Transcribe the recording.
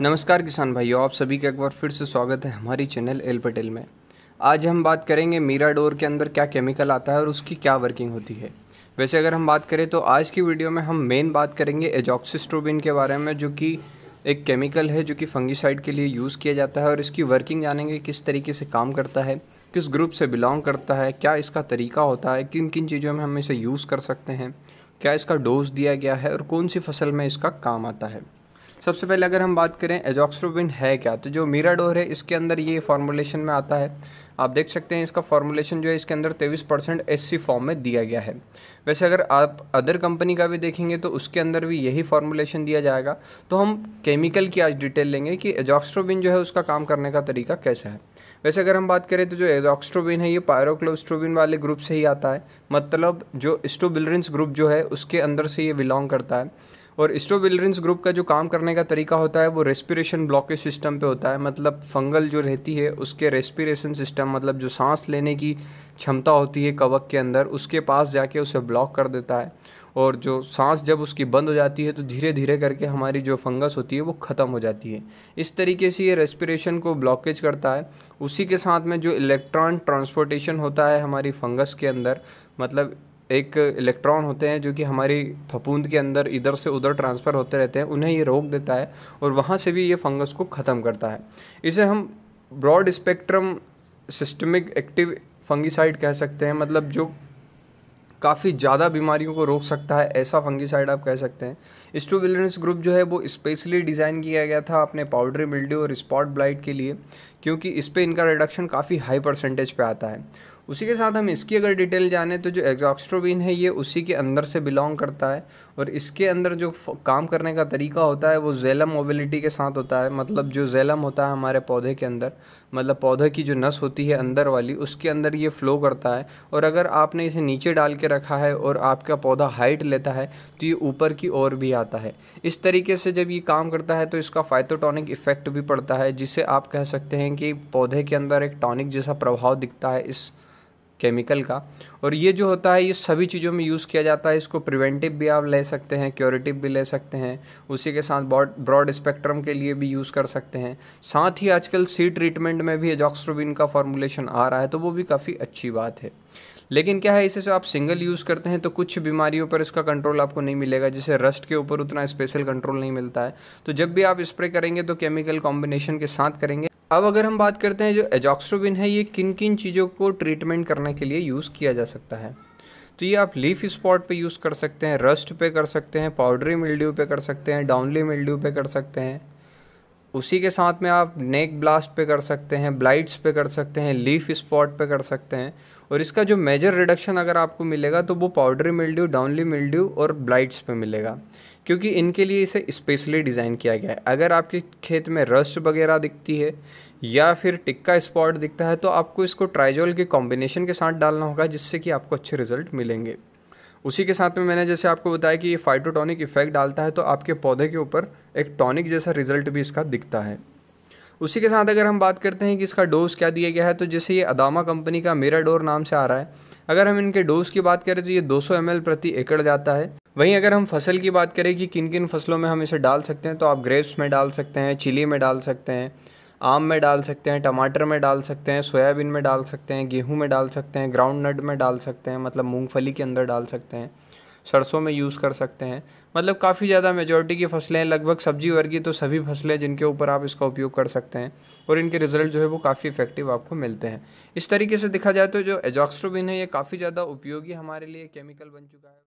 नमस्कार किसान भाइयों आप सभी का एक बार फिर से स्वागत है हमारी चैनल एल पटेल में आज हम बात करेंगे मीरा डोर के अंदर क्या केमिकल आता है और उसकी क्या वर्किंग होती है वैसे अगर हम बात करें तो आज की वीडियो में हम मेन बात करेंगे एजॉक्सिस्ट्रोबिन के बारे में जो कि एक केमिकल है जो कि फंगिसाइड के लिए यूज़ किया जाता है और इसकी वर्किंग जानेंगे किस तरीके से काम करता है किस ग्रुप से बिलोंग करता है क्या इसका तरीका होता है किन किन चीज़ों में हम इसे यूज़ कर सकते हैं क्या इसका डोज दिया गया है और कौन सी फसल में इसका काम आता है सबसे पहले अगर हम बात करें एजॉक्सोविन है क्या तो जो मीराडोर है इसके अंदर ये फॉर्मूलेशन में आता है आप देख सकते हैं इसका फॉर्मूलेशन जो है इसके अंदर तेईस परसेंट एस फॉर्म में दिया गया है वैसे अगर आप अदर कंपनी का भी देखेंगे तो उसके अंदर भी यही फॉर्मूलेशन दिया जाएगा तो हम केमिकल की आज डिटेल लेंगे कि एजॉक्स्ट्रोबिन जो है उसका काम करने का तरीका कैसा है वैसे अगर हम बात करें तो जो एजॉक्सट्रोबिन है ये पायरोक्लोस्ट्रोबिन वाले ग्रुप से ही आता है मतलब जो स्टोबिलरेंस ग्रुप जो है उसके अंदर से ये बिलोंग करता है और स्टोबिलरिंस ग्रुप का जो काम करने का तरीका होता है वो रेस्पिरेशन ब्लॉकेज सिस्टम पे होता है मतलब फंगल जो रहती है उसके रेस्पिरेशन सिस्टम मतलब जो सांस लेने की क्षमता होती है कवक के अंदर उसके पास जाके उसे ब्लॉक कर देता है और जो सांस जब उसकी बंद हो जाती है तो धीरे धीरे करके हमारी जो फंगस होती है वो ख़त्म हो जाती है इस तरीके से ये रेस्पिरेशन को ब्लॉकेज करता है उसी के साथ में जो इलेक्ट्रॉन ट्रांसपोर्टेशन होता है हमारी फंगस के अंदर मतलब एक इलेक्ट्रॉन होते हैं जो कि हमारी फपूंद के अंदर इधर से उधर ट्रांसफ़र होते रहते हैं उन्हें ये रोक देता है और वहाँ से भी ये फंगस को ख़त्म करता है इसे हम broad spectrum systemic active fungicide कह सकते हैं मतलब जो काफ़ी ज़्यादा बीमारियों को रोक सकता है ऐसा फंगिसाइड आप कह सकते हैं स्टूविलेंस ग्रुप जो है वो स्पेशली डिज़ाइन किया गया था अपने पाउडरी मिल्डी और स्पॉट ब्लाइट के लिए क्योंकि इस पर इनका रिडक्शन काफ़ी हाई परसेंटेज पे आता है उसी के साथ हम इसकी अगर डिटेल जाने तो जो एग्जॉक्स्ट्रोबिन है ये उसी के अंदर से बिलोंग करता है और इसके अंदर जो काम करने का तरीका होता है वो जेलम मोबिलिटी के साथ होता है मतलब जो जेलम होता है हमारे पौधे के अंदर मतलब पौधे की जो नस होती है अंदर वाली उसके अंदर ये फ्लो करता है और अगर आपने इसे नीचे डाल के रखा है और आपका पौधा हाइट लेता है तो ये ऊपर की ओर भी आता है इस तरीके से जब ये काम करता है तो इसका फाइटोटॉनिक इफेक्ट भी पड़ता है जिसे आप कह सकते हैं कि पौधे के अंदर एक टॉनिक जैसा प्रभाव दिखता है इस केमिकल का और ये जो होता है ये सभी चीज़ों में यूज़ किया जाता है इसको प्रिवेंटिव भी आप ले सकते हैं क्योरेटिव भी ले सकते हैं उसी के साथ ब्रॉड ब्रॉड स्पेक्ट्रम के लिए भी यूज़ कर सकते हैं साथ ही आजकल सी ट्रीटमेंट में भी एजॉक्सट्रोबिन का फॉर्मूलेशन आ रहा है तो वो भी काफ़ी अच्छी बात है लेकिन क्या है इसे से आप सिंगल यूज़ करते हैं तो कुछ बीमारियों पर इसका कंट्रोल आपको नहीं मिलेगा जैसे रस्ट के ऊपर उतना स्पेशल कंट्रोल नहीं मिलता है तो जब भी आप स्प्रे करेंगे तो केमिकल कॉम्बिनेशन के साथ करेंगे अब अगर हम बात करते हैं जो एजॉक्सोबिन है ये किन किन चीज़ों को ट्रीटमेंट करने के लिए यूज़ किया जा सकता है तो ये आप लीफ स्पॉट पे यूज़ कर सकते हैं रस्ट पे कर सकते हैं पाउडरी मिल्ड्यू पे कर सकते हैं डाउनली मिल्ड्यू पे कर सकते हैं उसी के साथ में आप नेक ब्लास्ट पे कर सकते हैं ब्लाइट्स पे कर सकते हैं लीफ स्पॉट पे कर सकते हैं और इसका जो मेजर रिडक्शन अगर आपको मिलेगा तो वो पाउडरी मिल्ड्यू डाउनली मिल्ड्यू और ब्लाइट्स पे मिलेगा क्योंकि इनके लिए इसे स्पेशली डिज़ाइन किया गया है अगर आपके खेत में रस्ट वगैरह दिखती है या फिर टिक्का स्पॉट दिखता है तो आपको इसको ट्राइजोल के कॉम्बिनेशन के साथ डालना होगा जिससे कि आपको अच्छे रिजल्ट मिलेंगे उसी के साथ में मैंने जैसे आपको बताया कि ये फाइटोटॉनिक इफेक्ट डालता है तो आपके पौधे के ऊपर एक टॉनिक जैसा रिजल्ट भी इसका दिखता है उसी के साथ अगर हम बात करते हैं कि इसका डोज क्या दिया गया है तो जैसे ये अदामा कंपनी का मेरा डोर नाम से आ रहा है अगर हम इनके डोज की बात करें तो ये 200 सौ प्रति एकड़ जाता है वहीं अगर हम फसल की बात करें कि किन किन फसलों में हम इसे डाल सकते हैं तो आप ग्रेप्स में डाल सकते हैं चिली में डाल सकते हैं आम में डाल सकते हैं टमाटर में डाल सकते हैं सोयाबीन में डाल सकते हैं गेहूं में डाल सकते हैं ग्राउंड नट में डाल सकते हैं मतलब मूंगफली के अंदर डाल सकते हैं सरसों में यूज़ कर सकते हैं मतलब काफ़ी ज़्यादा मेजोरिटी की फसलें हैं लगभग सब्जी वर्गी तो सभी फसलें जिनके ऊपर आप इसका उपयोग कर सकते हैं और इनके रिजल्ट जो है वो काफ़ी इफेक्टिव आपको मिलते हैं इस तरीके से देखा जाए तो जो एजॉक्स्ट्रोबिन है ये काफ़ी ज़्यादा उपयोगी हमारे लिए केमिकल बन चुका है